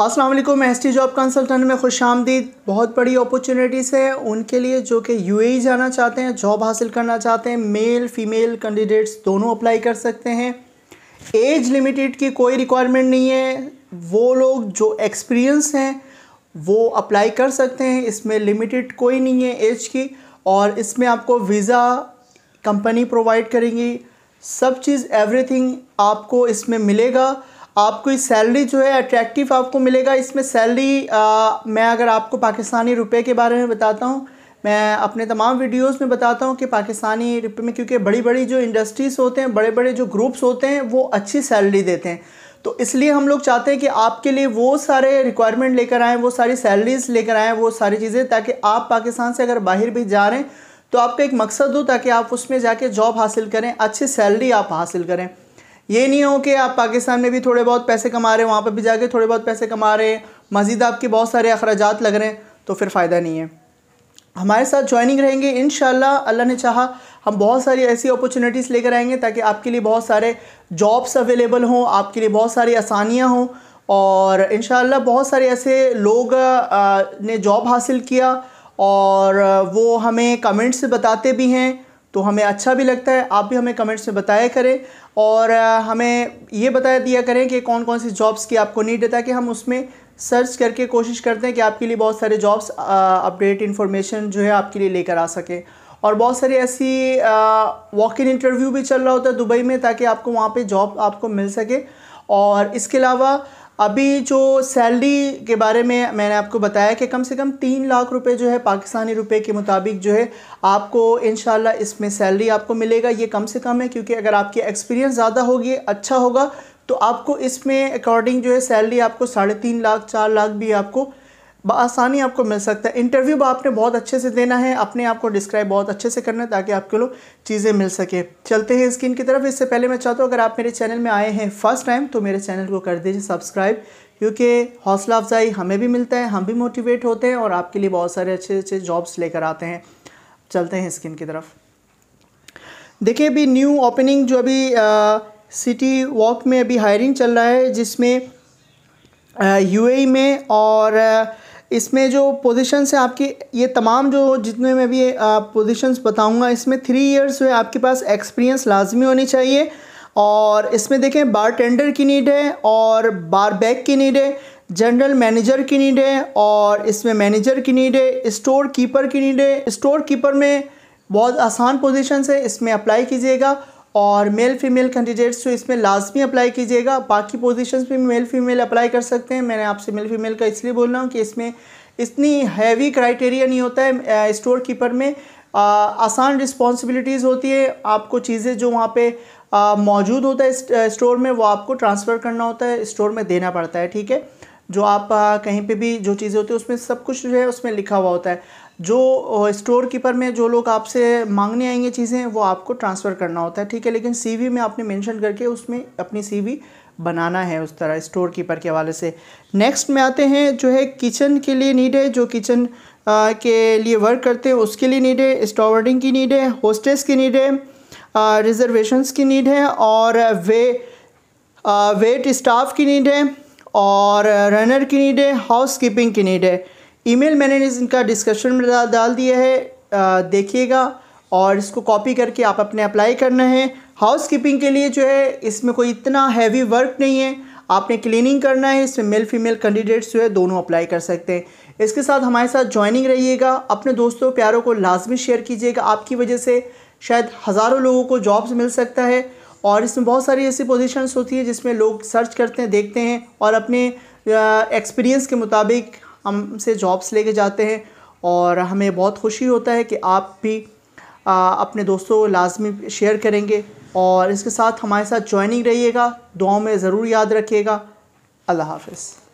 वालेकुम S T job consultant में खुश आमदीद बहुत बड़ी अपॉर्चुनिटीज़ है उनके लिए जो कि यू e जाना चाहते हैं जॉब हासिल करना चाहते हैं मेल फीमेल कैंडिडेट्स दोनों अप्लाई कर सकते हैं एज लिमिटेड की कोई रिक्वायरमेंट नहीं है वो लोग जो एक्सपीरियंस हैं वो अप्लाई कर सकते हैं इसमें लिमिटेड कोई नहीं है एज की और इसमें आपको वीज़ा कंपनी प्रोवाइड करेंगी सब चीज़ एवरीथिंग आपको इसमें मिलेगा आपको सैलरी जो है अट्रैक्टिव आपको मिलेगा इसमें सैलरी मैं अगर आपको पाकिस्तानी रुपए के बारे में बताता हूँ मैं अपने तमाम वीडियोस में बताता हूँ कि पाकिस्तानी रुपए में क्योंकि बड़ी बड़ी जो इंडस्ट्रीज़ होते हैं बड़े बड़े जो ग्रुप्स होते हैं वो अच्छी सैलरी देते हैं तो इसलिए हम लोग चाहते हैं कि आपके लिए वो सारे रिक्वायरमेंट लेकर आएँ वो सारी सैलरीज लेकर आएँ वो सारी चीज़ें ताकि आप पाकिस्तान से अगर बाहर भी जा रहे हैं तो आपका एक मकसद हो ताकि आप उसमें जाके जॉब हासिल करें अच्छी सैलरी आप हासिल करें ये नहीं हो कि आप पाकिस्तान में भी थोड़े बहुत पैसे कमा रहे हैं वहाँ पर भी जाके थोड़े बहुत पैसे कमा रहे हैं मज़ीद आपके बहुत सारे अखराज लग रहे हैं तो फिर फ़ायदा नहीं है हमारे साथ ज्वाइनिंग रहेंगे इन अल्लाह ने चाहा हम बहुत सारी ऐसी अपॉर्चुनिटीज़ लेकर आएंगे ताकि आपके लिए बहुत सारे जॉब्स अवेलेबल हों आपके लिए बहुत सारी आसानियाँ हों और इन बहुत सारे ऐसे लोग ने जॉब हासिल किया और वो हमें कमेंट्स बताते भी हैं तो हमें अच्छा भी लगता है आप भी हमें कमेंट्स में बताया करें और हमें ये बताया दिया करें कि कौन कौन सी जॉब्स की आपको नीड है ताकि हम उसमें सर्च करके कोशिश करते हैं कि आपके लिए बहुत सारे जॉब्स अपडेट इन्फॉर्मेशन जो है आपके लिए लेकर आ सकें और बहुत सारी ऐसी वॉक इन इंटरव्यू भी चल रहा होता है दुबई में ताकि आपको वहाँ पे जॉब आपको मिल सके और इसके अलावा अभी जो सैलरी के बारे में मैंने आपको बताया कि कम से कम तीन लाख रुपए जो है पाकिस्तानी रुपए के मुताबिक जो है आपको इन इसमें सैलरी आपको मिलेगा ये कम से कम है क्योंकि अगर आपकी एक्सपीरियंस ज़्यादा होगी अच्छा होगा तो आपको इसमें अकॉर्डिंग जो है सैलरी आपको साढ़े तीन लाख चार लाख भी आपको बसानी आपको मिल सकता है इंटरव्यू आपने बहुत अच्छे से देना है अपने आप को डिस्क्राइब बहुत अच्छे से करना है ताकि आपके लोग चीज़ें मिल सके चलते हैं स्क्रीन की तरफ इससे पहले मैं चाहता हूँ अगर आप मेरे चैनल में आए हैं फर्स्ट टाइम तो मेरे चैनल को कर दीजिए सब्सक्राइब क्योंकि हौसला अफजाई हमें भी मिलता है हम भी मोटिवेट होते हैं और आपके लिए बहुत सारे अच्छे अच्छे जॉब्स लेकर आते हैं चलते हैं स्किन की तरफ देखिए अभी न्यू ओपनिंग जो अभी सिटी वॉक में अभी हायरिंग चल रहा है जिसमें यूएई e में और आ, इसमें जो पोजिशन है आपकी ये तमाम जो जितने में भी पोजीशंस बताऊंगा इसमें थ्री इयर्स में आपके पास एक्सपीरियंस लाजमी होनी चाहिए और इसमें देखें बार टेंडर की नीड है और बार बैक की नीड है जनरल मैनेजर की नीड है और इसमें मैनेजर की नीड है स्टोर कीपर की नीड है स्टोर कीपर में बहुत आसान पोजिशन है इसमें अप्लाई कीजिएगा और मेल फीमेल कैंडिडेट्स तो इसमें लाजमी अप्लाई कीजिएगा बाकी पोजीशंस पे मेल फीमेल अप्लाई कर सकते हैं मैंने आपसे मेल फीमेल का इसलिए बोल रहा हूँ कि इसमें इतनी हैवी क्राइटेरिया नहीं होता है स्टोर कीपर में आ, आसान रिस्पॉन्सिबिलिटीज़ होती है आपको चीज़ें जो वहाँ पे मौजूद होता है स्टोर में वो आपको ट्रांसफ़र करना होता है स्टोर में देना पड़ता है ठीक है जो आप आ, कहीं पे भी जो चीज़ें होती है उसमें सब कुछ जो है उसमें लिखा हुआ होता है जो स्टोर कीपर में जो लोग आपसे मांगने आएंगे चीज़ें वो आपको ट्रांसफ़र करना होता है ठीक है लेकिन सी में आपने मैंशन करके उसमें अपनी सी बनाना है उस तरह स्टोर कीपर के हवाले से नेक्स्ट में आते हैं जो है किचन के लिए नीड है जो किचन के लिए वर्क करते हैं उसके लिए नीड है स्टॉवर्डिंग की नीड है होस्टेस की नीड है रिजर्वेशंस की नीड है और वे वेट स्टाफ की नीड है और रनर की नीड है हाउस कीपिंग की नीड है ईमेल मैंने इनका डिस्कशन में डाल डाल दिया है देखिएगा और इसको कॉपी करके आप अपने अप्लाई करना है हाउस कीपिंग के लिए जो है इसमें कोई इतना हैवी वर्क नहीं है आपने क्लीनिंग करना है इसमें मेल फीमेल कैंडिडेट्स जो है दोनों अप्लाई कर सकते हैं इसके साथ हमारे साथ ज्वाइनिंग रहिएगा अपने दोस्तों प्यारों को लाजमी शेयर कीजिएगा आपकी वजह से शायद हज़ारों लोगों को जॉब्स मिल सकता है और इसमें बहुत सारी ऐसी पोजीशंस होती है जिसमें लोग सर्च करते हैं देखते हैं और अपने एक्सपीरियंस के मुताबिक हमसे जॉब्स लेके जाते हैं और हमें बहुत खुशी होता है कि आप भी आ, अपने दोस्तों को लाजमी शेयर करेंगे और इसके साथ हमारे साथ ज्वाइनिंग रहिएगा दुआओं में ज़रूर याद रखिएगा अल्लाह हाफिज़